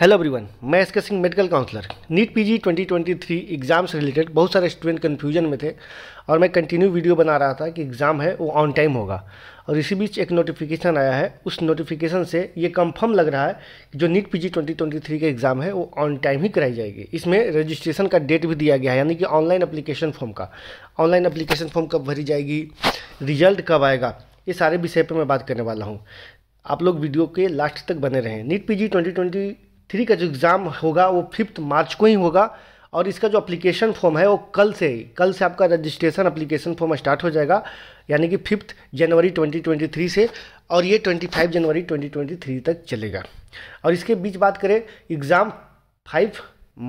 hello everyone मैं S K Singh medical counsellor NEET PG 2023 exam से related बहुत सारे स्टूडेंट कन्फ्यूजन में थे और मैं कंटिन्यू वीडियो बना रहा था कि एग्ज़ाम है वो ऑन टाइम होगा और इसी बीच एक नोटिफिकेशन आया है उस नोटिफिकेशन से ये कंफर्म लग रहा है कि जो नीट पीजी 2023 का एग्ज़ाम है वो ऑन टाइम ही कराई जाएगी इसमें रजिस्ट्रेशन का डेट भी दिया गया है यानी कि ऑनलाइन अप्लीकेशन फॉर्म का ऑनलाइन अप्लीकेशन फॉर्म कब भरी जाएगी रिजल्ट कब आएगा ये सारे विषय पर मैं बात करने वाला हूँ आप लोग वीडियो के लास्ट तक बने रहें नीट पी जी थ्री का जो एग्ज़ाम होगा वो फिफ्थ मार्च को ही होगा और इसका जो अप्लीकेशन फॉर्म है वो कल से ही कल से आपका रजिस्ट्रेशन अप्लीकेशन फॉर्म स्टार्ट हो जाएगा यानी कि फिफ्थ जनवरी 2023 से और ये 25 जनवरी 2023 तक चलेगा और इसके बीच बात करें एग्ज़ाम फाइव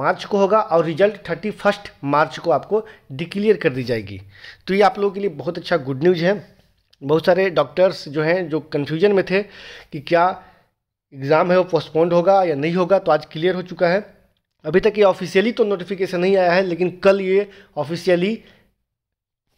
मार्च को होगा और रिजल्ट थर्टी फर्स्ट मार्च को आपको डिक्लियर कर दी जाएगी तो ये आप लोगों के लिए बहुत अच्छा गुड न्यूज़ है बहुत सारे डॉक्टर्स जो हैं जो कन्फ्यूजन में थे कि क्या एग्ज़ाम है वो पोस्टपोन्ड होगा या नहीं होगा तो आज क्लियर हो चुका है अभी तक ये ऑफिशियली तो नोटिफिकेशन नहीं आया है लेकिन कल ये ऑफिशियली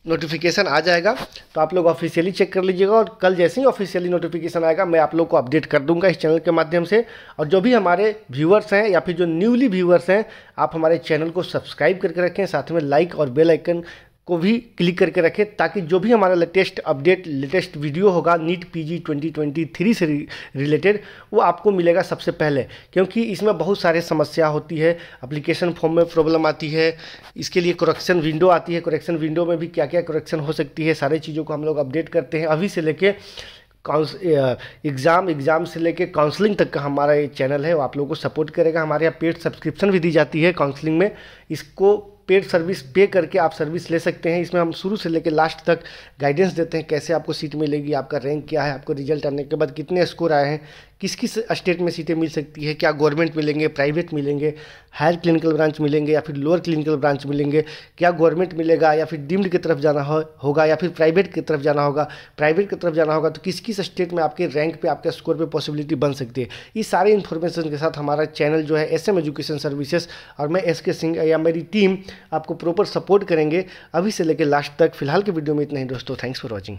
नोटिफिकेशन आ जाएगा तो आप लोग ऑफिशियली चेक कर लीजिएगा और कल जैसे ही ऑफिशियली नोटिफिकेशन आएगा मैं आप लोग को अपडेट कर दूंगा इस चैनल के माध्यम से और जो भी हमारे व्यूअर्स हैं या फिर जो न्यूली व्यूअर्स हैं आप हमारे चैनल को सब्सक्राइब करके रखें साथ में लाइक और बेलाइकन को भी क्लिक करके रखें ताकि जो भी हमारा लेटेस्ट अपडेट लेटेस्ट वीडियो होगा नीट पीजी 2023 से रिलेटेड वो आपको मिलेगा सबसे पहले क्योंकि इसमें बहुत सारे समस्या होती है अप्लीकेशन फॉर्म में प्रॉब्लम आती है इसके लिए करेक्शन विंडो आती है करेक्शन विंडो में भी क्या क्या करेक्शन हो सकती है सारे चीज़ों को हम लोग अपडेट करते हैं अभी से लेके काउंस एग्ज़ाम एग्ज़ाम से लेके काउंसलिंग तक का हमारा ये चैनल है वो आप लोगों को सपोर्ट करेगा हमारे यहाँ पेड सब्सक्रिप्शन भी दी जाती है काउंसलिंग में इसको पेड सर्विस पे करके आप सर्विस ले सकते हैं इसमें हम शुरू से लेकर लास्ट तक गाइडेंस देते हैं कैसे आपको सीट मिलेगी आपका रैंक क्या है आपको रिजल्ट आने के बाद कितने स्कोर आए हैं किस किस स्टेट में सीटें मिल सकती है क्या गवर्नमेंट मिलेंगे प्राइवेट मिलेंगे हायर क्लिनिकल ब्रांच मिलेंगे या फिर लोअर क्लिनिकल ब्रांच मिलेंगे क्या गवर्नमेंट मिलेगा या फिर डीम्ड की तरफ जाना हो, होगा या फिर प्राइवेट की तरफ जाना होगा प्राइवेट की तरफ जाना होगा तो किस किस स्टेट में आपके रैंक पे आपके स्कोर पे पॉसिबिलिटी बन सकती है ये सारे इन्फॉर्मेशन के साथ हमारा चैनल जो है एस एम एजुकेशन सर्विसेज और मैं एस के सिंह या मेरी टीम आपको प्रॉपर सपोर्ट करेंगे अभी से लेकर लास्ट तक फिलहाल के वीडियो में इतना ही दोस्तों थैंक्स फॉर वॉचिंग